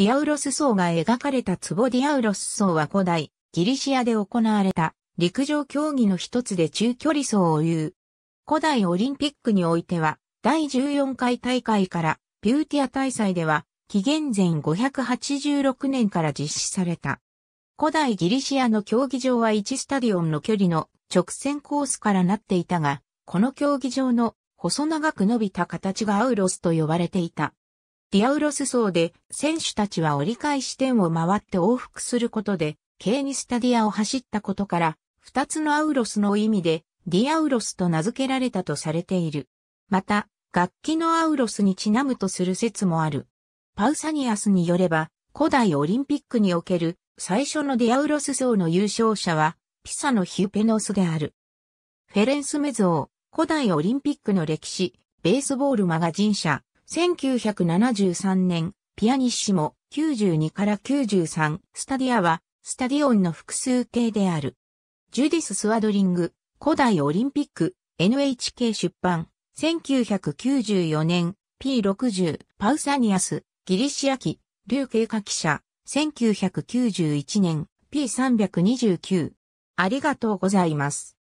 ディアウロス層が描かれた壺ディアウロス層は古代、ギリシアで行われた陸上競技の一つで中距離走を言う。古代オリンピックにおいては、第14回大会からピューティア大祭では、紀元前586年から実施された。古代ギリシアの競技場は1スタディオンの距離の直線コースからなっていたが、この競技場の細長く伸びた形がアウロスと呼ばれていた。ディアウロス層で選手たちは折り返し点を回って往復することで、ケーニスタディアを走ったことから、二つのアウロスの意味で、ディアウロスと名付けられたとされている。また、楽器のアウロスにちなむとする説もある。パウサニアスによれば、古代オリンピックにおける最初のディアウロス層の優勝者は、ピサのヒュペノスである。フェレンスメゾー、古代オリンピックの歴史、ベースボールマガジン社、1973年、ピアニッシモ、92から93、スタディアは、スタディオンの複数形である。ジュディス・スワドリング、古代オリンピック、NHK 出版、1994年、P60、パウサニアス、ギリシア記、流経過記者、1991年、P329。ありがとうございます。